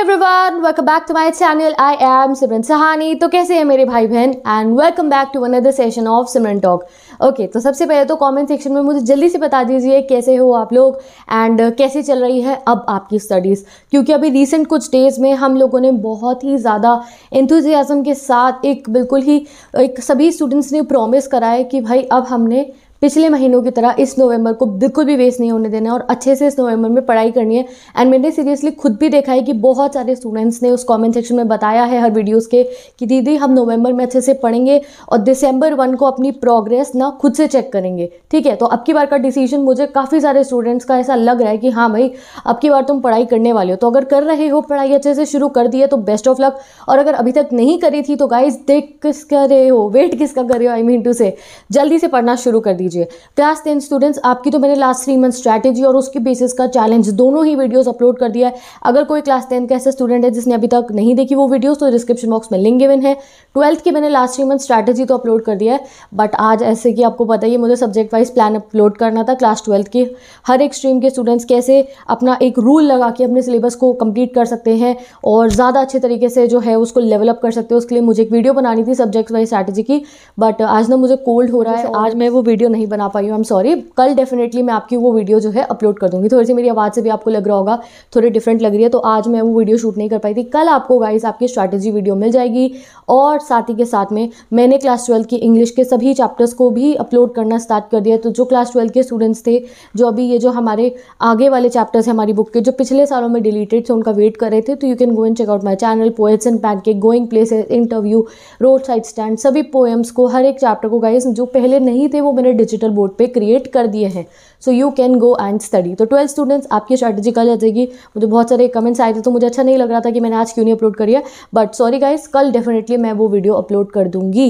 everyone welcome back to my channel I am Simran Sahani तो कैसे हैं मेरे भाई बहन and welcome back to another session of Simran talk okay तो सबसे पहले तो कमेंट सेक्शन में मुझे जल्दी से बता दीजिए कैसे हो आप लोग एंड कैसे चल रही है अब आपकी स्टडीज़ क्योंकि अभी रिसेंट कुछ डेज़ में हम लोगों ने बहुत ही ज़्यादा इंथुजियाज़म के साथ एक बिल्कुल ही एक सभी स्टूडेंट्स ने प्रॉमिस करा है कि भाई अब हमने पिछले महीनों की तरह इस नवंबर को बिल्कुल भी वेस्ट नहीं होने देना है और अच्छे से इस नवंबर में पढ़ाई करनी है एंड मैंने सीरियसली खुद भी देखा है कि बहुत सारे स्टूडेंट्स ने उस कमेंट सेक्शन में बताया है हर वीडियोस के कि दीदी हम नवंबर में अच्छे से पढ़ेंगे और दिसंबर वन को अपनी प्रोग्रेस ना खुद से चेक करेंगे ठीक है तो अब की बार का डिसीजन मुझे काफ़ी सारे स्टूडेंट्स का ऐसा लग रहा है कि हाँ भाई अब की बार तुम पढ़ाई करने वाले हो तो अगर कर रहे हो पढ़ाई अच्छे से शुरू कर दी है तो बेस्ट ऑफ लक और अगर अभी तक नहीं करी थी तो गाइज देख किस कर रहे हो वेट किसका कर रहे हो आई मीन टू से जल्दी से पढ़ना शुरू कर दिया लीजिए क्लास टेन स्टूडेंट्स आपकी तो मैंने लास्ट थ्री मंथ स्ट्रैटेजी और उसके बेसिस का चैलेंज दोनों ही वीडियोस अपलोड कर दिया है अगर कोई क्लास टेन का ऐसा स्टूडेंट है जिसने अभी तक नहीं देखी वो वीडियोस तो डिस्क्रिप्शन बॉक्स में लिंक गिवन है ट्वेल्थ की मैंने लास्ट थ्री मंथ स्ट्रैटेजी तो अपलोड कर दिया है बट आज ऐसे कि आपको पता ही मुझे सब्जेक्ट वाइज प्लान अपलोड करना था क्लास ट्वेल्थ की हर एक स्ट्रीम के स्टूडेंट्स कैसे अपना एक रूल लगा के अपने सिलेबस को कंप्लीट कर सकते हैं और ज़्यादा अच्छे तरीके से जो है उसको लेवलअप कर सकते हैं उसके लिए मुझे एक वीडियो बनानी थी सब्जेक्ट वाइज स्ट्रैटेजी की बट आज ना मुझे कोल्ड हो रहा है आज मैं वो वीडियो नहीं बना पाई हूँ आई एम सॉरी कल डेफिनेटली मैं आपकी वो वीडियो जो है अपलोड कर दूँगी थोड़ी सी मेरी आवाज़ से भी आपको लग रहा होगा थोड़ी डिफरेंट लग रही है तो आज मैं वो वीडियो शूट नहीं कर पाई थी कल आपको गाइस आपकी स्ट्रैटेजी वीडियो मिल जाएगी और साथ ही के साथ में मैंने क्लास ट्वेल्थ की इंग्लिश के सभी चैप्टर्स को भी अपलोड करना स्टार्ट कर दिया तो जो क्लास ट्वेल्थ के स्टूडेंट्स थे जो अभी ये जो हमारे आगे वाले चैप्टर्स हैं हमारी बुक के जो पिछले सालों में डिलीटेड थे उनका वेट कर रहे थे तो you can go and check out my channel poets and के going places interview road side stand सभी पोएम्स को हर एक चैप्टर को गाइस जो पहले नहीं थे वो मैंने डिजिटल बोर्ड पे क्रिएट कर दिए हैं so you can go and study तो ट्वेल्थ स्टूडेंट्स आपकी स्ट्रैटेजी कल आ जाएगी मुझे बहुत सारे कमेंट्स आए थे तो मुझे अच्छा नहीं लग रहा था कि मैंने आज क्यों नहीं अपलोड करी है बट सॉरी गाइज कल डेफिनेटली मैं वो वीडियो अपलोड कर दूंगी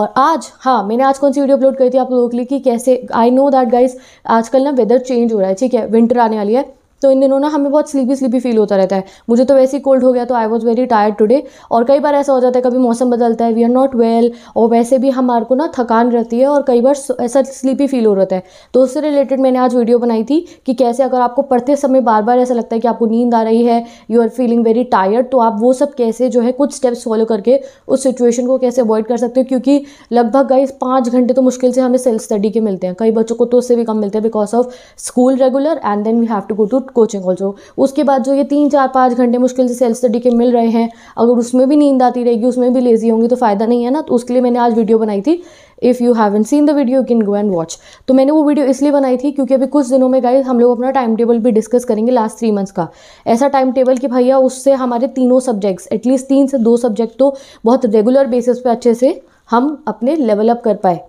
और आज हाँ मैंने आज कौन सी वीडियो अपलोड करी थी आप लोगों के लिए कि कैसे आई नो दैट गाइज आजकल ना वेदर चेंज हो रहा है ठीक है विंटर आने वाली है तो इन दिनों ना हमें बहुत स्लीपी स्लीपी फील होता रहता है मुझे तो वैसे ही कोल्ड हो गया तो I was very tired today और कई बार ऐसा हो जाता है कभी मौसम बदलता है वी आर नॉट वेल और वैसे भी हमारे को ना थकान रहती है और कई बार ऐसा स्लीपी फील हो रहता है तो उससे रिलेटेड मैंने आज वीडियो बनाई थी कि कैसे अगर आपको पढ़ते समय बार बार ऐसा लगता है कि आपको नींद आ रही है you are feeling very tired तो आप वो सब कैसे जो है कुछ स्टेप्स फॉलो करके उस सिचुएशन को कैसे अवॉइड कर सकते हो क्योंकि लगभग गई पाँच घंटे तो मुश्किल से हमें सेल्फ स्टडी के मिलते हैं कई बच्चों को तो उससे भी कम मिलते हैं because of school regular and then we have to go to coaching also उसके बाद जो ये तीन चार पाँच घंटे मुश्किल से सेल्फ स्टडी के मिल रहे हैं अगर उसमें भी नींद आती रहेगी उसमें भी लेजी होंगी तो फ़ायदा नहीं है ना तो उसके लिए मैंने आज वीडियो बनाई थी if you haven't seen the video can go and watch तो मैंने वो वीडियो इसलिए बनाई थी क्योंकि अभी कुछ दिनों में गए हम लोग अपना टाइम टेबल भी डिस्कस करेंगे लास्ट थ्री मंथ्स का ऐसा टाइम टेबल कि भैया उससे हमारे तीनों सब्जेक्ट्स एटलीस्ट तीन से दो सब्जेक्ट तो बहुत रेगुलर बेसिस पे अच्छे से हम अपने लेवल अप कर पाए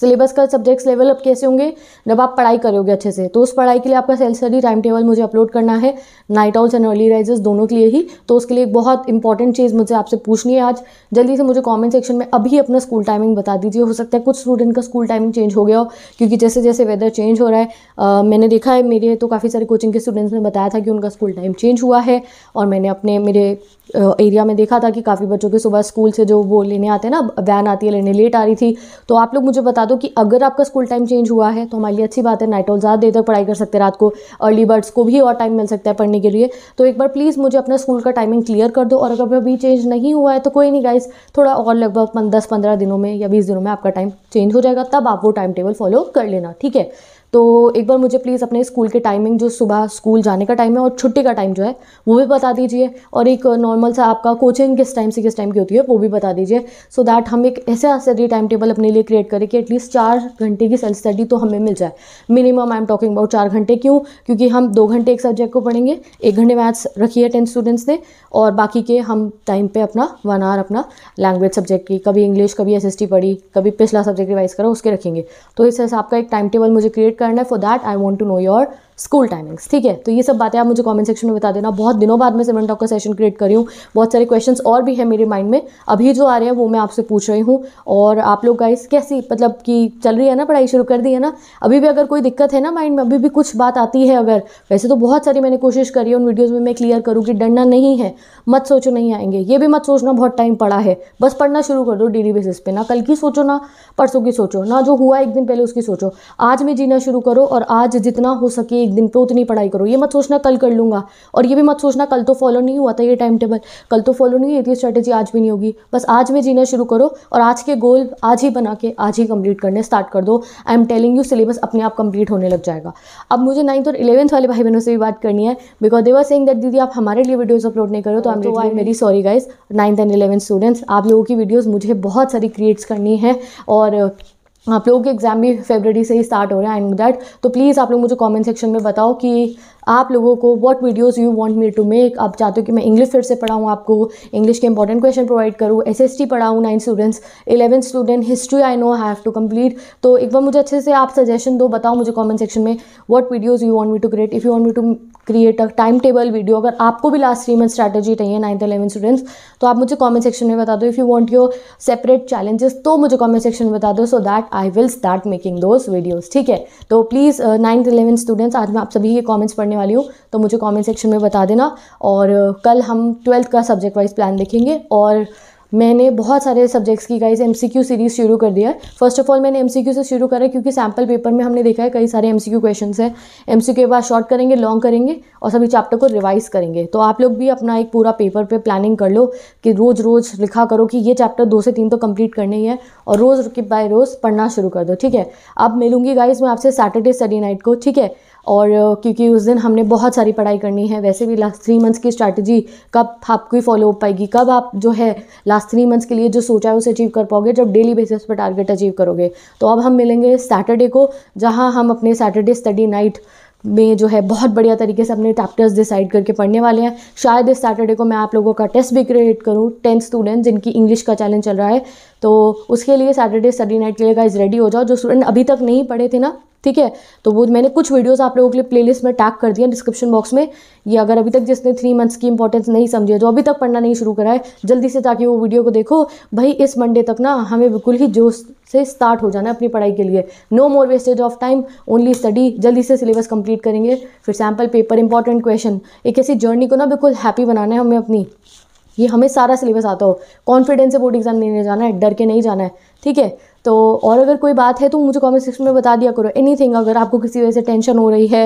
सिलेबस का सब्जेक्ट्स लेवल अब कैसे होंगे जब आप पढ़ाई करोगे अच्छे से तो उस पढ़ाई के लिए आपका सेल्फ स्टडी टाइम टेबल मुझे अपलोड करना है night owls and early risers दोनों के लिए ही तो उसके लिए एक बहुत इंपॉर्टेंट चीज़ मुझे आपसे पूछनी है आज जल्दी से मुझे कमेंट सेक्शन में अभी अपना स्कूल टाइमिंग बता दीजिए हो सकता है कुछ स्टूडेंट का स्कूल टाइमिंग चेंज हो गया हो क्योंकि जैसे जैसे वेदर चेंज हो रहा है आ, मैंने देखा है मेरे तो काफ़ी सारे कोचिंग के स्टूडेंट्स ने बताया था कि उनका स्कूल टाइम चेंज हुआ है और मैंने अपने मेरे एरिया में देखा था कि काफ़ी बच्चों के सुबह स्कूल से जो वो लेने आते हैं ना वैन आती है लेने लेट आ रही थी तो आप लोग मुझे बता दो कि अगर आपका स्कूल टाइम चेंज हुआ है तो हमारे लिए अच्छी बात है नाइट ऑल ज़्यादा देर तक पढ़ाई कर सकते हैं रात को अर्ली बर्ड्स को भी और टाइम मिल सकता है पढ़ने के लिए तो एक बार प्लीज़ मुझे अपना स्कूल का टाइमिंग क्लियर कर दो और अगर अभी चेंज नहीं हुआ है तो कोई नहीं गाइस थोड़ा और लगभग दस पंद्रह दिनों में या बीस दिनों में आपका टाइम चेंज हो जाएगा तब आप वो टाइम टेबल फॉलो कर लेना ठीक है तो एक बार मुझे प्लीज़ अपने स्कूल के टाइमिंग जो सुबह स्कूल जाने का टाइम है और छुट्टी का टाइम जो है वो भी बता दीजिए और एक नॉर्मल सा आपका कोचिंग किस टाइम से किस टाइम की होती है वो भी बता दीजिए सो दैट हम एक ऐसा स्टडी टाइम टेबल अपने लिए क्रिएट करें कि एटलीस्ट चार घंटे की सेल्फ स्टडी तो हमें मिल जाए minimum I am talking about चार घंटे क्यों क्योंकि हम दो घंटे एक सब्जेक्ट को पढ़ेंगे एक घंटे मैथ्स रखी है टेंथ स्टूडेंट्स ने और बाकी के हम टाइम पर अपना वन आवर अपना लैंग्वेज सब्जेक्ट की कभी इंग्लिश कभी एस पढ़ी कभी पिछला सब्जेक्ट रिवाइज करो उसके रखेंगे तो इस तरह से आपका एक टाइम टेबल मुझे create karna For that, I want to know your school timings ठीक है तो ये सब बातें आप मुझे कमेंट सेक्शन में बता देना बहुत दिनों बाद मैं सेवन टॉक का सेशन क्रिएट करी हूँ बहुत सारे क्वेश्चंस और भी है मेरे माइंड में अभी जो आ रहे हैं वो मैं आपसे पूछ रही हूँ और आप लोग गाइस कैसी मतलब कि चल रही है ना पढ़ाई शुरू कर दी है ना अभी भी अगर कोई दिक्कत है ना माइंड में अभी भी कुछ बात आती है अगर वैसे तो बहुत सारी मैंने कोशिश करी है उन वीडियोज़ में मैं क्लियर करूँ कि डरना नहीं है मत सोचो नहीं आएंगे ये भी मत सोचना बहुत टाइम पड़ा है बस पढ़ना शुरू कर दो डेली बेसिस पर ना कल की सोचो ना परसों की सोचो ना जो हुआ एक दिन पहले उसकी सोचो आज में जीना शुरू करो और आज जितना हो सके एक दिन पे उतनी पढ़ाई करो ये मत सोचना कल कर लूँगा और ये भी मत सोचना कल तो फॉलो नहीं हुआ था ये टाइम टेबल कल तो फॉलो नहीं हुई थी स्ट्रैटेजी आज भी नहीं होगी बस आज में जीना शुरू करो और आज के गोल आज ही बना के आज ही कंप्लीट करने स्टार्ट कर दो I am telling you syllabus अपने आप कंप्लीट होने लग जाएगा अब मुझे नाइन्थ और इलेवंथ वाले भाई बहनों से भी बात करनी है बिकॉज देवर सेइंग दैट दीदी आप हमारे लिए वीडियोज़ अपलोड नहीं करो तो I am I very sorry guys ninth and eleventh students आप लोगों की वीडियोज़ मुझे बहुत सारी क्रिएट्स करनी है और आप लोगों के एग्ज़ाम भी फेबररी से ही स्टार्ट हो रहे हैं एंड दैट तो प्लीज़ आप लोग मुझे कमेंट सेक्शन में बताओ कि आप लोगों को what videos you want me to make आप चाहते हो कि मैं इंग्लिश फिर से पढ़ाऊँ आपको इंग्लिश के इंपॉर्टेंट क्वेश्चन प्रोवाइड करूँ एस एस टी पढ़ाऊँ nine students eleven student history I know have to complete तो एक बार मुझे अच्छे से आप सजेशन दो बताओ मुझे कॉमेंट सेक्शन में what videos you want me to create if you want me to create a time table video अगर आपको भी लास्ट थ्री मंथ स्ट्रैटेजी चाहिए नाइन्थ इलेवन स्टूडेंट्स तो आप मुझे कमेंट सेक्शन में बता दो if you want your separate challenges तो मुझे कमेंट सेक्शन में बता दो so that I will start making those videos ठीक है तो प्लीज़ नाइन्थ इलेवन स्टूडेंट्स आज मैं आप सभी के कॉमेंट्स पढ़ने वाली हूँ तो मुझे कॉमेंट सेक्शन में बता देना और uh, कल हम ट्वेल्थ का सब्जेक्ट वाइज प्लान देखेंगे और मैंने बहुत सारे सब्जेक्ट्स की गाइज एम सीरीज़ शुरू कर दिया है फर्स्ट ऑफ ऑल मैंने एम से शुरू करा क्योंकि सैम्पल पेपर में हमने देखा है कई सारे एम सी क्यू क्वेश्चन है एम के बाद शॉर्ट करेंगे लॉन्ग करेंगे और सभी चैप्टर को रिवाइज करेंगे तो आप लोग भी अपना एक पूरा पेपर पे प्लानिंग कर लो कि रोज़ रोज़ लिखा करो कि ये चैप्टर दो से तीन तो कंप्लीट करने ही है और रोज़ बाय रोज़ पढ़ना शुरू कर दो ठीक है अब मिलूंगी गाइज मैं आपसे सैटरडे स्टडी नाइट को ठीक है और क्योंकि उस दिन हमने बहुत सारी पढ़ाई करनी है वैसे भी लास्ट थ्री मंथ्स की स्ट्रैटेजी कब आपको ही फॉलो हो पाएगी कब आप जो है लास्ट थ्री मंथ्स के लिए जो सोचा है उसे अचीव कर पाओगे जब डेली बेसिस पर टारगेट अचीव करोगे तो अब हम मिलेंगे सैटरडे को जहाँ हम अपने सैटरडे स्टडी नाइट में जो है बहुत बढ़िया तरीके से अपने चैप्टर्स डिसाइड करके पढ़ने वाले हैं शायद इस सैटरडे को मैं आप लोगों का टेस्ट भी क्रिएट करूँ टेंथ स्टूडेंट जिनकी इंग्लिश का चैलेंज चल रहा है तो उसके लिए सैटरडे स्टडी नाइट के लिए गाइज रेडी हो जाओ जो स्टूडेंट अभी तक नहीं पढ़े थे ना ठीक है तो वो मैंने कुछ वीडियोस आप लोगों के लिए प्लेलिस्ट में टैग कर दिया डिस्क्रिप्शन बॉक्स में ये अगर अभी तक जिसने थ्री मंथ्स की इंपॉर्टेंस नहीं समझी है जो अभी तक पढ़ना नहीं शुरू करा है जल्दी से ताकि वो वीडियो को देखो भाई इस मंडे तक ना हमें बिल्कुल ही जोश से स्टार्ट हो जाना है अपनी पढ़ाई के लिए no more wastage of time only study जल्दी से सिलेबस कंप्लीट करेंगे फिर सैम्पल पेपर इंपॉर्टेंट क्वेश्चन एक ऐसी जर्नी को ना बिल्कुल हैप्पी बनाना है हमें अपनी ये हमें सारा सिलेबस आता हो कॉन्फिडेंस से बोर्ड एग्जाम लेने जाना है डर के नहीं जाना है ठीक है तो और अगर कोई बात है तो मुझे कमेंट सेक्शन में बता दिया करो एनीथिंग अगर आपको किसी वजह से टेंशन हो रही है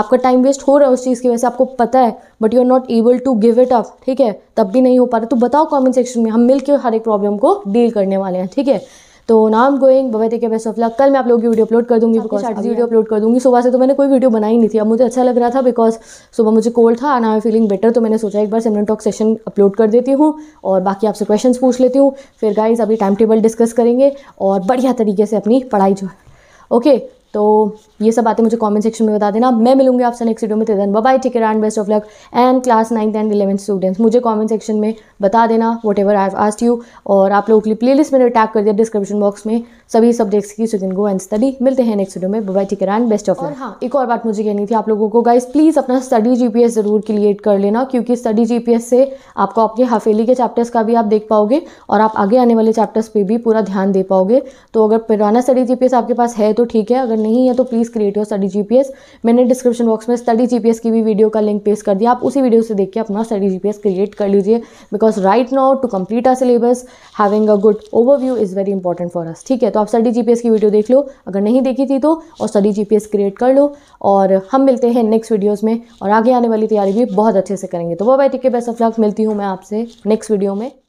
आपका टाइम वेस्ट हो रहा है उस चीज़ की वजह से आपको पता है but you are not able to give it up ठीक है तब भी नहीं हो पा रहा तो बताओ कमेंट सेक्शन में हम मिलकर हर एक प्रॉब्लम को डील करने वाले हैं ठीक है तो नाम गोइंग बबे के बेस्ट ऑफ लक कल मैं आप लोगों की वीडियो अपलोड कर दूंगी बिकॉज वीडियो अपलोड कर दूंगी सुबह से तो मैंने कोई वीडियो बनाई नहीं थी अब मुझे अच्छा लग रहा था बिकॉज सुबह मुझे कोल्ड था आना आई फीलिंग बेटर तो मैंने सोचा एक बार सिमरन टॉक सेशन अपलोड कर देती हूँ और बाकी आपसे क्वेश्चन पूछ लेती हूँ फिर गाइज अभी टाइम टेबल डिस्कस करेंगे और बढ़िया तरीके से अपनी पढ़ाई जो है ओके तो ये सब बातें मुझे कमेंट सेक्शन में बता देना मैं मिलूंगी आपसे नेक्स्ट वीडियो में till then bye take care and best of luck and class ninth and eleventh students मुझे कमेंट सेक्शन में बता देना whatever I asked you और आप लोगों के लिए प्ले लिस्ट मैंने टैग कर दिया डिस्क्रिप्शन बॉक्स में सभी सब्जेक्ट्स की सो गो एंड स्टडी मिलते हैं नेक्स्ट वीडियो में bye bye take care and best of luck हाँ एक और बात मुझे कहनी थी आप लोगों को गाइज प्लीज़ अपना स्टडी जी ज़रूर क्रिएट कर लेना क्योंकि स्टडी जी से आपको अपने हफेली के चैप्टर्स का भी आप देख पाओगे और आप आगे आने वाले चैप्टर्स पर भी पूरा ध्यान दे पाओगे तो अगर पुराना स्टडी जी आपके पास है तो ठीक है अगर नहीं है तो please create your study GPS मैंने डिस्क्रिप्शन बॉक्स में स्टडी जीपीएस की भी वीडियो का लिंक पेस्ट कर दिया आप उसी वीडियो से देख के अपना स्टडी जीपीएस क्रिएट कर लीजिए because right now to complete our syllabus having a good overview is very important for us ठीक है तो आप स्टडी जीपीएस की वीडियो देख लो अगर नहीं देखी थी तो और स्टडी जीपीएस क्रिएट कर लो और हम मिलते हैं नेक्स्ट वीडियोज़ में और आगे आने वाली तैयारी भी बहुत अच्छे से करेंगे तो वो बैठी ठीक बेस्ट ऑफ लक मिलती हूँ मैं आपसे नेक्स्ट वीडियो में